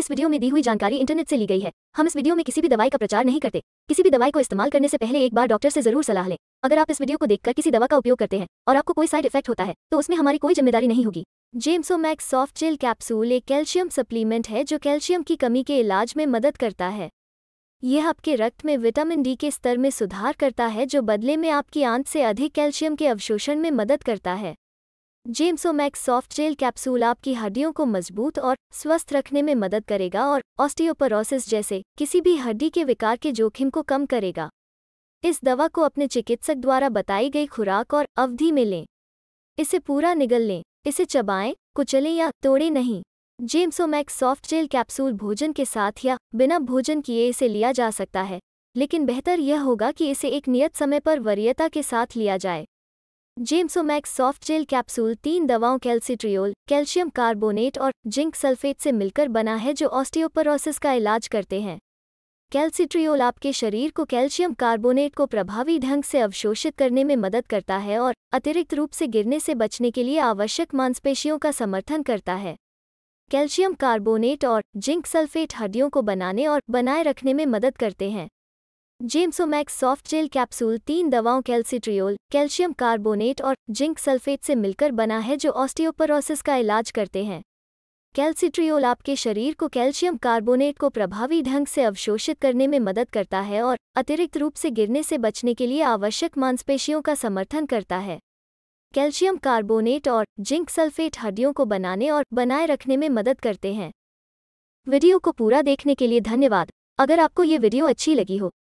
इस वीडियो में दी हुई जानकारी इंटरनेट से ली गई है हम इस वीडियो में किसी भी दवाई का प्रचार नहीं करते किसी भी दवाई को इस्तेमाल करने से पहले एक बार डॉक्टर से जरूर सलाह लें अगर आप इस वीडियो को देखकर किसी दवा का उपयोग करते हैं और आपको कोई साइड इफेक्ट होता है तो उसमें हमारी कोई जिम्मेदारी नहीं होगी मैक्स सॉफ्ट जेल कैप्सूल एक कैल्शियम सप्लीमेंट है जो कैल्शियम की कमी के इलाज में मदद करता है यह आपके रक्त में विटामिन डी के स्तर में सुधार करता है जो बदले में आपकी आंत से अधिक कैल्शियम के अवशोषण में मदद करता है जेम्सोमैक्स सॉफ्ट जेल कैप्सूल आपकी हड्डियों को मजबूत और स्वस्थ रखने में मदद करेगा और ऑस्टियोपोरोसिस जैसे किसी भी हड्डी के विकार के जोखिम को कम करेगा इस दवा को अपने चिकित्सक द्वारा बताई गई खुराक और अवधि में लें इसे पूरा निगल लें इसे चबाएं कुचलें या तोड़े नहीं जेम्सोमैक्स सॉफ्ट जेल कैप्सूल भोजन के साथ या बिना भोजन किए इसे लिया जा सकता है लेकिन बेहतर यह होगा कि इसे एक नियत समय पर वरीयता के साथ लिया जाए जेम्सोमैक्स सॉफ्ट जेल कैप्सूल तीन दवाओं कैल्सिट्रियोल कैल्शियम कार्बोनेट और जिंक सल्फेट से मिलकर बना है जो ऑस्टियोपरोसिस का इलाज करते हैं कैल्सिट्रियोल आपके शरीर को कैल्शियम कार्बोनेट को प्रभावी ढंग से अवशोषित करने में मदद करता है और अतिरिक्त रूप से गिरने से बचने के लिए आवश्यक मांसपेशियों का समर्थन करता है कैल्शियम कार्बोनेट और जिंक सल्फेट हड्डियों को बनाने और बनाए रखने में मदद करते हैं जेम्सोमैक्स सॉफ्ट जेल कैप्सूल तीन दवाओं कैल्सिट्रियोल कैल्शियम कार्बोनेट और जिंक सल्फेट से मिलकर बना है जो ऑस्टियोपरोसिस का इलाज करते हैं कैल्सिट्रियोल आपके शरीर को कैल्शियम कार्बोनेट को प्रभावी ढंग से अवशोषित करने में मदद करता है और अतिरिक्त रूप से गिरने से बचने के लिए आवश्यक मांसपेशियों का समर्थन करता है कैल्शियम कार्बोनेट और जिंक सल्फेट हड्डियों को बनाने और बनाए रखने में मदद करते हैं वीडियो को पूरा देखने के लिए धन्यवाद अगर आपको ये वीडियो अच्छी लगी हो